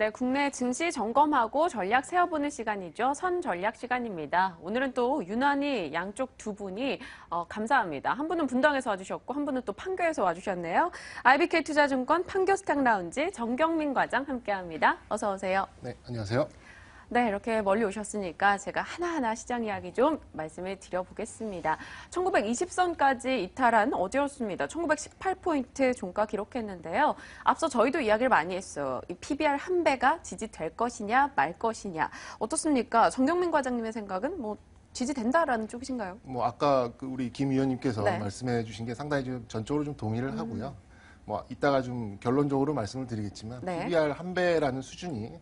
네, 국내 증시 점검하고 전략 세어보는 시간이죠. 선 전략 시간입니다. 오늘은 또 유난히 양쪽 두 분이 어, 감사합니다. 한 분은 분당에서 와주셨고 한 분은 또 판교에서 와주셨네요. IBK 투자증권 판교 스탁 라운지 정경민 과장 함께합니다. 어서 오세요. 네, 안녕하세요. 네, 이렇게 멀리 오셨으니까 제가 하나하나 시장 이야기 좀 말씀을 드려보겠습니다. 1920선까지 이탈한 어제였습니다. 1918포인트 종가 기록했는데요. 앞서 저희도 이야기를 많이 했어요. 이 PBR 한 배가 지지될 것이냐 말 것이냐. 어떻습니까? 정경민 과장님의 생각은 뭐 지지된다라는 쪽이신가요? 뭐 아까 그 우리 김 의원님께서 네. 말씀해 주신 게 상당히 좀 전적으로 좀 동의를 음. 하고요. 음. 뭐 이따가 좀 결론적으로 말씀을 드리겠지만 네. PBR 한 배라는 수준이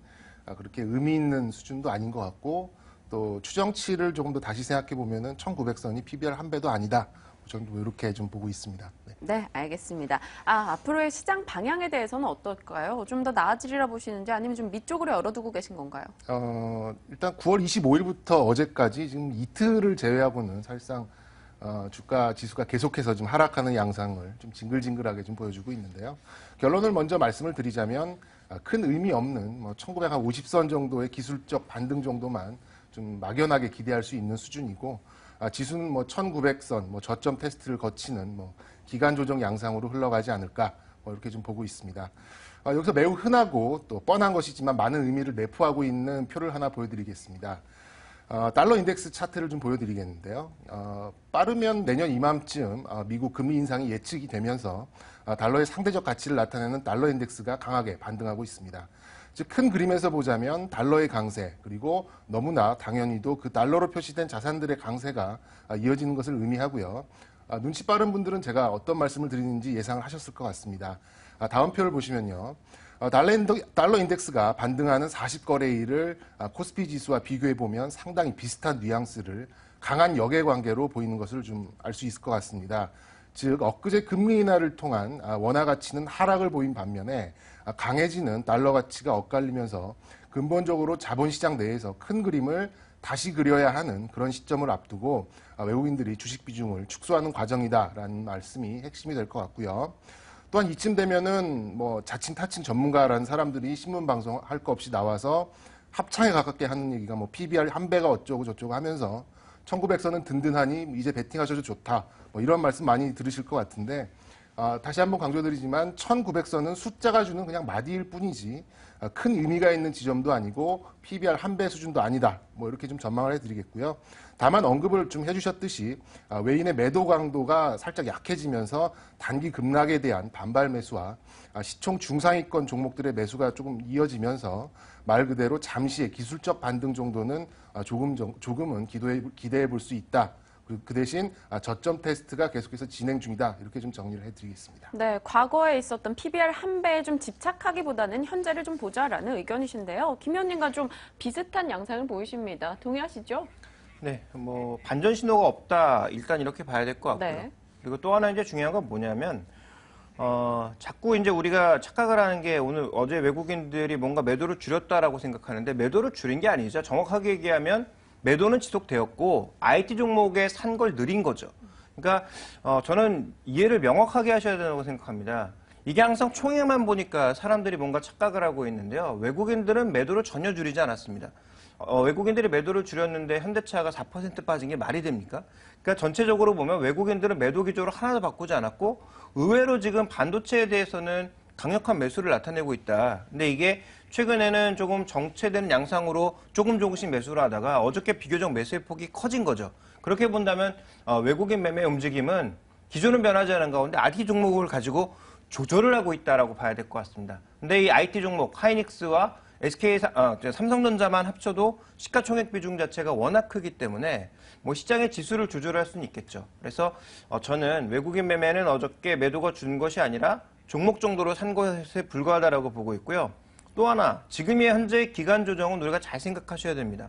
아, 그렇게 의미 있는 수준도 아닌 것 같고 또 추정치를 조금 더 다시 생각해 보면은 1,900선이 PBR 한 배도 아니다. 뭐 저는 이렇게 좀 보고 있습니다. 네. 네. 알겠습니다. 아, 앞으로의 시장 방향에 대해서는 어떨까요? 좀 더 나아지리라 보시는지 아니면 좀 밑쪽으로 열어두고 계신 건가요? 어, 일단 9월 25일부터 어제까지 지금 이틀을 제외하고는 사실상 어, 주가 지수가 계속해서 좀 하락하는 양상을 좀 징글징글하게 좀 보여주고 있는데요. 결론을 먼저 말씀을 드리자면 아, 큰 의미 없는 뭐 1950선 정도의 기술적 반등 정도만 좀 막연하게 기대할 수 있는 수준이고 아, 지수는 뭐 1900선 뭐 저점 테스트를 거치는 뭐 기간 조정 양상으로 흘러가지 않을까 뭐 이렇게 좀 보고 있습니다. 아, 여기서 매우 흔하고 또 뻔한 것이지만 많은 의미를 내포하고 있는 표를 하나 보여드리겠습니다. 어, 달러 인덱스 차트를 좀 보여드리겠는데요. 어, 빠르면 내년 이맘쯤 어, 미국 금리 인상이 예측이 되면서 어, 달러의 상대적 가치를 나타내는 달러 인덱스가 강하게 반등하고 있습니다. 즉큰 그림에서 보자면 달러의 강세 그리고 너무나 당연히도 그 달러로 표시된 자산들의 강세가 어, 이어지는 것을 의미하고요. 어, 눈치 빠른 분들은 제가 어떤 말씀을 드리는지 예상을 하셨을 것 같습니다. 아, 다음 표를 보시면요. 어, 달러 인덱스가 반등하는 40거래일을 아, 코스피 지수와 비교해 보면 상당히 비슷한 뉘앙스를 강한 역의 관계로 보이는 것을 좀 알 수 있을 것 같습니다. 즉 엊그제 금리 인하를 통한 아, 원화 가치는 하락을 보인 반면에 아, 강해지는 달러 가치가 엇갈리면서 근본적으로 자본시장 내에서 큰 그림을 다시 그려야 하는 그런 시점을 앞두고 외국인들이 주식 비중을 축소하는 과정이다라는 말씀이 핵심이 될 것 같고요. 또한 이쯤 되면은 뭐 자칭 타칭 전문가라는 사람들이 신문 방송 할거 없이 나와서 합창에 가깝게 하는 얘기가 뭐 PBR 한 배가 어쩌고 저쩌고 하면서 1900선은 든든하니 이제 베팅하셔도 좋다. 뭐 이런 말씀 많이 들으실 것 같은데 아, 다시 한번 강조드리지만 1900선은 숫자가 주는 그냥 마디일 뿐이지 아, 큰 의미가 있는 지점도 아니고 PBR 한 배 수준도 아니다. 뭐 이렇게 좀 전망을 해드리겠고요. 다만 언급을 좀 해주셨듯이 아, 외인의 매도 강도가 살짝 약해지면서 단기 급락에 대한 반발 매수와 시총 중상위권 종목들의 매수가 조금 이어지면서 말 그대로 잠시의 기술적 반등 정도는 조금 조금은 기도해, 기대해 볼 수 있다. 그, 그 대신 아, 저점 테스트가 계속해서 진행 중이다. 이렇게 좀 정리를 해드리겠습니다. 네, 과거에 있었던 PBR 한 배에 좀 집착하기보다는 현재를 좀 보자라는 의견이신데요. 김 의원님과 좀 비슷한 양상을 보이십니다. 동의하시죠? 네, 뭐 반전 신호가 없다. 일단 이렇게 봐야 될 것 같고요. 네. 그리고 또 하나 이제 중요한 건 뭐냐면 어, 자꾸 이제 우리가 착각을 하는 게 오늘 어제 외국인들이 뭔가 매도를 줄였다라고 생각하는데 매도를 줄인 게 아니죠. 정확하게 얘기하면 매도는 지속되었고 IT 종목에 산 걸느린 거죠. 그러니까 어, 저는 이해를 명확하게 하셔야 된다고 생각합니다. 이게 항상 총액만 보니까 사람들이 뭔가 착각을 하고 있는데요. 외국인들은 매도를 전혀 줄이지 않았습니다. 어, 외국인들이 매도를 줄였는데 현대차가 4% 빠진 게 말이 됩니까? 그러니까 전체적으로 보면 외국인들은 매도 기조를 하나도 바꾸지 않았고 의외로 지금 반도체에 대해서는 강력한 매수를 나타내고 있다. 근데 이게 최근에는 조금 정체된 양상으로 조금 조금씩 매수를 하다가 어저께 비교적 매수의 폭이 커진 거죠. 그렇게 본다면 어, 외국인 매매 움직임은 기존은 변하지 않은 가운데 IT 종목을 가지고 조절을 하고 있다라고 봐야 될 것 같습니다. 근데 이 IT 종목 하이닉스와 SK 어, 삼성전자만 합쳐도 시가총액 비중 자체가 워낙 크기 때문에 뭐 시장의 지수를 조절할 수는 있겠죠. 그래서 어, 저는 외국인 매매는 어저께 매도가 준 것이 아니라 종목 정도로 산 것에 불과하다라고 보고 있고요. 또 하나, 지금의 현재 기간 조정은 우리가 잘 생각하셔야 됩니다.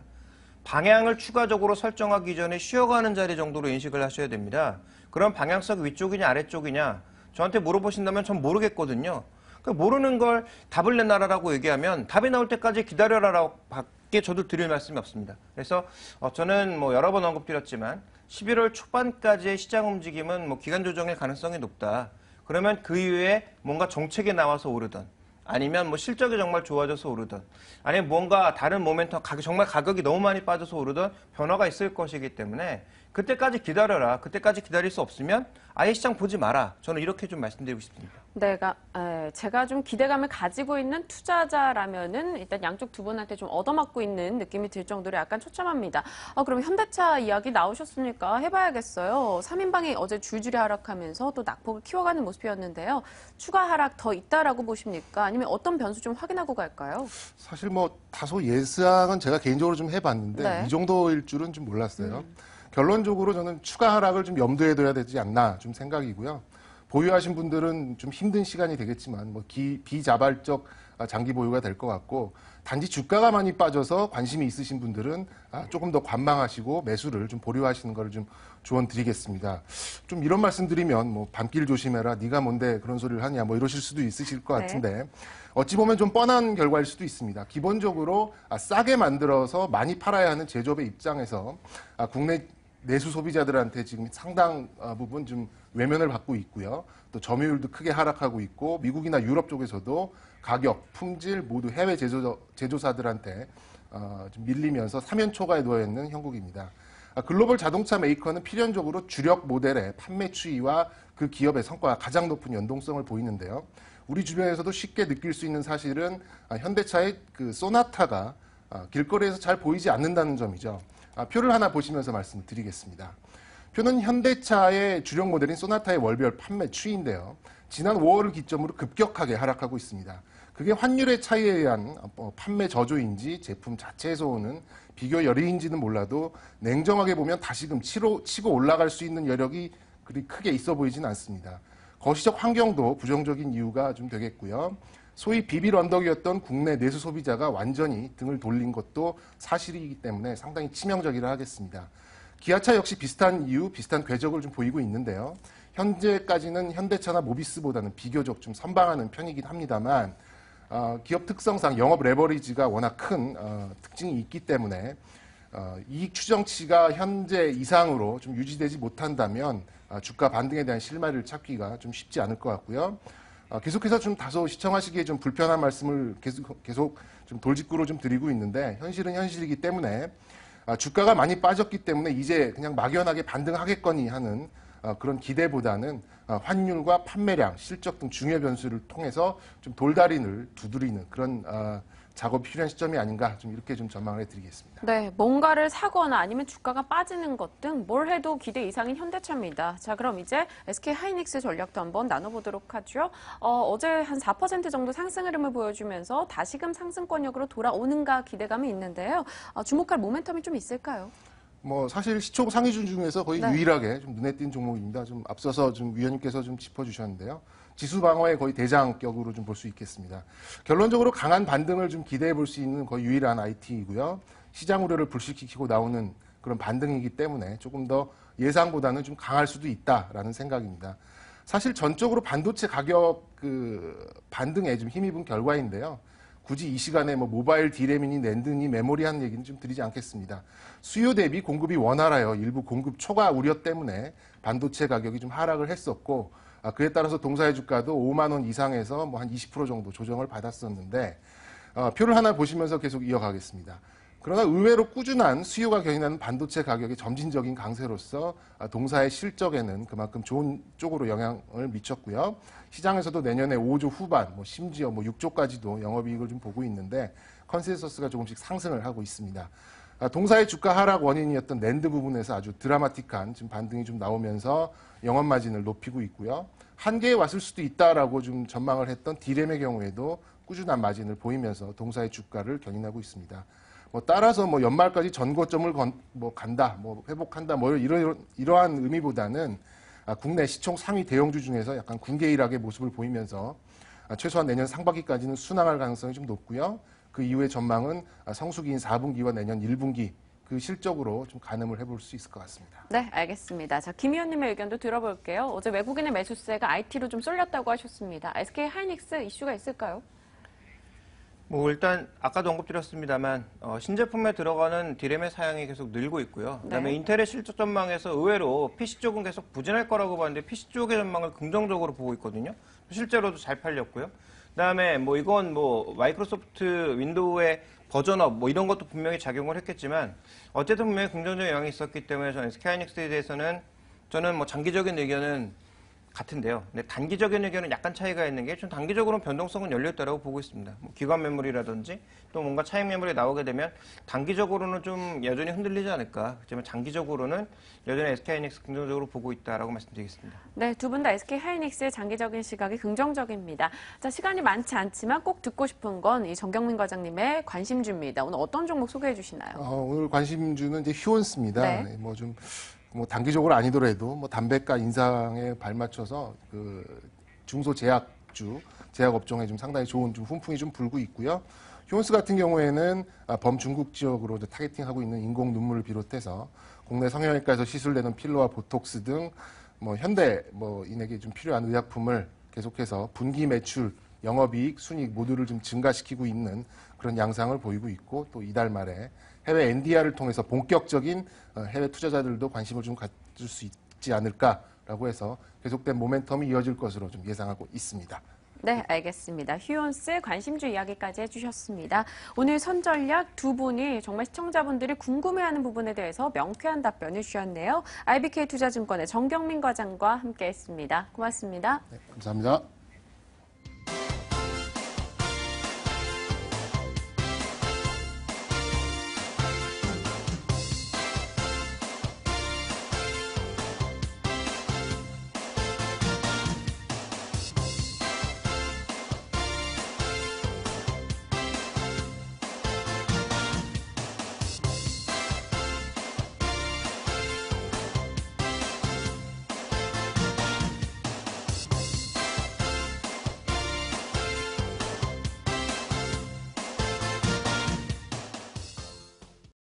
방향을 추가적으로 설정하기 전에 쉬어가는 자리 정도로 인식을 하셔야 됩니다. 그럼 방향성 위쪽이냐 아래쪽이냐 저한테 물어보신다면 전 모르겠거든요. 그러니까 모르는 걸 답을 내놔라라고 얘기하면 답이 나올 때까지 기다려라라고 밖에 저도 드릴 말씀이 없습니다. 그래서 어, 저는 뭐 여러 번 언급드렸지만 11월 초반까지의 시장 움직임은 뭐 기간 조정의 가능성이 높다. 그러면 그 이후에 뭔가 정책이 나와서 오르든 아니면 뭐 실적이 정말 좋아져서 오르든 아니면 뭔가 다른 모멘텀 가 정말 가격이 너무 많이 빠져서 오르든 변화가 있을 것이기 때문에 그때까지 기다려라. 그때까지 기다릴 수 없으면 아예 시장 보지 마라. 저는 이렇게 좀 말씀드리고 싶습니다. 내가 에, 제가 좀 기대감을 가지고 있는 투자자라면은 일단 양쪽 두 분한테 좀 얻어맞고 있는 느낌이 들 정도로 약간 초점합니다. 아, 어, 그럼 현대차 이야기 나오셨으니까 해봐야겠어요. 3인방이 어제 줄줄이 하락하면서 또 낙폭을 키워가는 모습이었는데요. 추가 하락 더 있다라고 보십니까? 아니면 어떤 변수 좀 확인하고 갈까요? 사실 뭐 다소 예상은 제가 개인적으로 좀 해봤는데 네. 이 정도일 줄은 좀 몰랐어요. 음. 결론적으로 저는 추가 하락을 좀 염두에 둬야 되지 않나 좀 생각이고요. 보유하신 분들은 좀 힘든 시간이 되겠지만 뭐 기, 비자발적 아, 장기 보유가 될 것 같고 단지 주가가 많이 빠져서 관심이 있으신 분들은 아, 조금 더 관망하시고 매수를 좀 보류하시는 것을 좀 조언드리겠습니다. 좀 이런 말씀드리면 뭐 밤길 조심해라 네가 뭔데 그런 소리를 하냐 뭐 이러실 수도 있으실 것 네. 같은데 네. 어찌 보면 좀 뻔한 결과일 수도 있습니다. 기본적으로 아, 싸게 만들어서 많이 팔아야 하는 제조업의 입장에서 국내 내수 소비자들한테 지금 상당 어, 부분 좀 외면을 받고 있고요. 또 점유율도 크게 하락하고 있고 미국이나 유럽 쪽에서도 가격, 품질 모두 해외 제조, 제조사들한테 어, 좀 밀리면서 3연 초가에 놓여 있는 형국입니다. 아, 글로벌 자동차 메이커는 필연적으로 주력 모델의 판매 추이와 그 기업의 성과가 가장 높은 연동성을 보이는데요. 우리 주변에서도 쉽게 느낄 수 있는 사실은 아, 현대차의 그 소나타가 아, 길거리에서 잘 보이지 않는다는 점이죠. 아, 표를 하나 보시면서 말씀드리겠습니다. 표는 현대차의 주력 모델인 소나타의 월별 판매 추이인데요. 지난 5월을 기점으로 급격하게 하락하고 있습니다. 그게 환율의 차이에 의한 어, 어, 판매 저조인지 제품 자체에서 오는 비교 열의인지는 몰라도 냉정하게 보면 다시금 치로, 치고 올라갈 수 있는 여력이 그리 크게 있어 보이진 않습니다. 거시적 환경도 부정적인 이유가 좀 되겠고요. 소위 비빌 언덕이었던 국내 내수 소비자가 완전히 등을 돌린 것도 사실이기 때문에 상당히 치명적이라 하겠습니다. 기아차 역시 비슷한 이유, 비슷한 궤적을 좀 보이고 있는데요. 현재까지는 현대차나 모비스보다는 비교적 좀 선방하는 편이긴 합니다만 어, 기업 특성상 영업 레버리지가 워낙 큰 어, 특징이 있기 때문에 어, 이익 추정치가 현재 이상으로 좀 유지되지 못한다면 어, 주가 반등에 대한 실마리를 찾기가 좀 쉽지 않을 것 같고요. 아, 계속해서 좀 다소 시청하시기에 좀 불편한 말씀을 계속, 계속 좀 돌직구로 좀 드리고 있는데 현실은 현실이기 때문에 아, 주가가 많이 빠졌기 때문에 이제 그냥 막연하게 반등하겠거니 하는 아, 그런 기대보다는 환율과 판매량, 실적 등 중요 변수를 통해서 좀 돌다리를 두드리는 그런 작업이 필요한 시점이 아닌가 좀 이렇게 좀 전망을 해드리겠습니다. 네, 뭔가를 사거나 아니면 주가가 빠지는 것 등 뭘 해도 기대 이상인 현대차입니다. 자, 그럼 이제 SK 하이닉스 전략도 한번 나눠보도록 하죠. 어, 어제 한 4% 정도 상승 흐름을 보여주면서 다시금 상승권역으로 돌아오는가 기대감이 있는데요. 어, 주목할 모멘텀이 좀 있을까요? 뭐 사실 시초 상위준 중에서 거의 네. 유일하게 좀 눈에 띈 종목입니다. 좀 앞서서 좀 위원님께서 좀 짚어주셨는데요. 지수 방어의 거의 대장격으로 좀 볼 수 있겠습니다. 결론적으로 강한 반등을 좀 기대해 볼 수 있는 거의 유일한 IT이고요. 시장 우려를 불식시키고 나오는 그런 반등이기 때문에 조금 더 예상보다는 좀 강할 수도 있다라는 생각입니다. 사실 전적으로 반도체 가격 그 반등에 좀 힘입은 결과인데요. 굳이 이 시간에 뭐 모바일 디램이니 랜드니 메모리 한 얘기는 좀 드리지 않겠습니다. 수요 대비 공급이 원활하여 일부 공급 초과 우려 때문에 반도체 가격이 좀 하락을 했었고 아, 그에 따라서 동사의 주가도 5만 원 이상에서 뭐 한 20% 정도 조정을 받았었는데 어, 표를 하나 보시면서 계속 이어가겠습니다. 그러나 의외로 꾸준한 수요가 견인하는 반도체 가격의 점진적인 강세로서 아, 동사의 실적에는 그만큼 좋은 쪽으로 영향을 미쳤고요. 시장에서도 내년에 5조 후반, 뭐 심지어 뭐 6조까지도 영업이익을 좀 보고 있는데 컨센서스가 조금씩 상승을 하고 있습니다. 아, 동사의 주가 하락 원인이었던 랜드 부분에서 아주 드라마틱한 지금 반등이 좀 나오면서 영업 마진을 높이고 있고요. 한계에 왔을 수도 있다라고 좀 전망을 했던 디램의 경우에도 꾸준한 마진을 보이면서 동사의 주가를 견인하고 있습니다. 뭐 따라서 뭐 연말까지 전고점을 건, 뭐 간다, 뭐 회복한다, 뭐 이런, 이러한 의미보다는 아, 국내 시총 상위 대형주 중에서 약간 군계일학의 모습을 보이면서 아, 최소한 내년 상반기까지는 순항할 가능성이 좀 높고요. 그 이후의 전망은 아, 성수기인 4분기와 내년 1분기 그 실적으로 좀 가늠을 해볼 수 있을 것 같습니다. 네, 알겠습니다. 자, 김 의원님의 의견도 들어볼게요. 어제 외국인의 매수세가 IT로 좀 쏠렸다고 하셨습니다. SK 하이닉스 이슈가 있을까요? 뭐 일단 아까도 언급드렸습니다만 어, 신제품에 들어가는 디램의 사양이 계속 늘고 있고요. 네. 그다음에 네. 인텔의 실적 전망에서 의외로 PC 쪽은 계속 부진할 거라고 봤는데 PC 쪽의 전망을 긍정적으로 보고 있거든요. 실제로도 잘 팔렸고요. 그다음에 뭐 이건 뭐 마이크로소프트 윈도우의 버전업 뭐 이런 것도 분명히 작용을 했겠지만 어쨌든 분명히 긍정적인 영향이 있었기 때문에 저는 스카이닉스에 대해서는 저는 뭐 장기적인 의견은 같은데요. 근데 단기적인 의견은 약간 차이가 있는 게 좀 단기적으로는 변동성은 열렸있다고 보고 있습니다. 뭐 기관 매물이라든지 또 뭔가 차익 매물이 나오게 되면 단기적으로는 좀 여전히 흔들리지 않을까. 그렇지만 장기적으로는 여전히 SK하이닉스 긍정적으로 보고 있다라고 말씀드리겠습니다. 네, 두 분 다 SK하이닉스의 장기적인 시각이 긍정적입니다. 자, 시간이 많지 않지만 꼭 듣고 싶은 건 이 정경민 과장님의 관심주입니다. 오늘 어떤 종목 소개해 주시나요? 어, 오늘 관심주는 이제 휴원스입니다. 네. 네 뭐좀 뭐 단기적으로 아니더라도 뭐 담배가 인상에 발맞춰서 그 중소 제약주 제약 업종에 좀 상당히 좋은 좀 훈풍이 좀 불고 있고요. 휴온스 같은 경우에는 아, 범중국 지역으로 이제 타겟팅하고 있는 인공 눈물을 비롯해서 국내 성형외과에서 시술되는 필러와 보톡스 등 뭐 현대 뭐 인에게 좀 필요한 의약품을 계속해서 분기 매출 영업이익, 순익 모두를 좀 증가시키고 있는 그런 양상을 보이고 있고 또 이달 말에 해외 NDR을 통해서 본격적인 어, 해외 투자자들도 관심을 좀 가질 수 있지 않을까라고 해서 계속된 모멘텀이 이어질 것으로 좀 예상하고 있습니다. 네, 알겠습니다. 휴원스 관심주 이야기까지 해주셨습니다. 오늘 선전략 두 분이 정말 시청자분들이 궁금해하는 부분에 대해서 명쾌한 답변을 주셨네요. IBK 투자증권의 정경민 과장과 함께했습니다. 고맙습니다. 네, 감사합니다.